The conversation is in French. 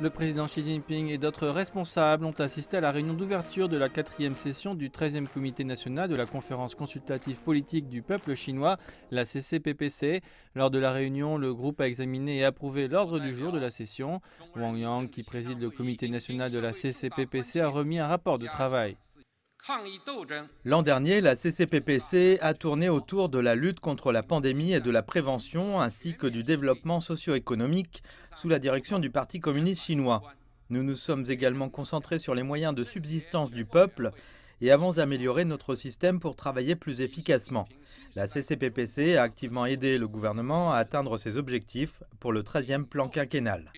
Le président Xi Jinping et d'autres responsables ont assisté à la réunion d'ouverture de la quatrième session du 13e comité national de la conférence consultative politique du peuple chinois, la CCPPC. Lors de la réunion, le groupe a examiné et approuvé l'ordre du jour de la session. Wang Yang, qui préside le comité national de la CCPPC, a remis un rapport de travail. L'an dernier, la CCPPC a tourné autour de la lutte contre la pandémie et de la prévention, ainsi que du développement socio-économique, sous la direction du Parti communiste chinois. Nous nous sommes également concentrés sur les moyens de subsistance du peuple et avons amélioré notre système pour travailler plus efficacement. La CCPPC a activement aidé le gouvernement à atteindre ses objectifs pour le 13e plan quinquennal.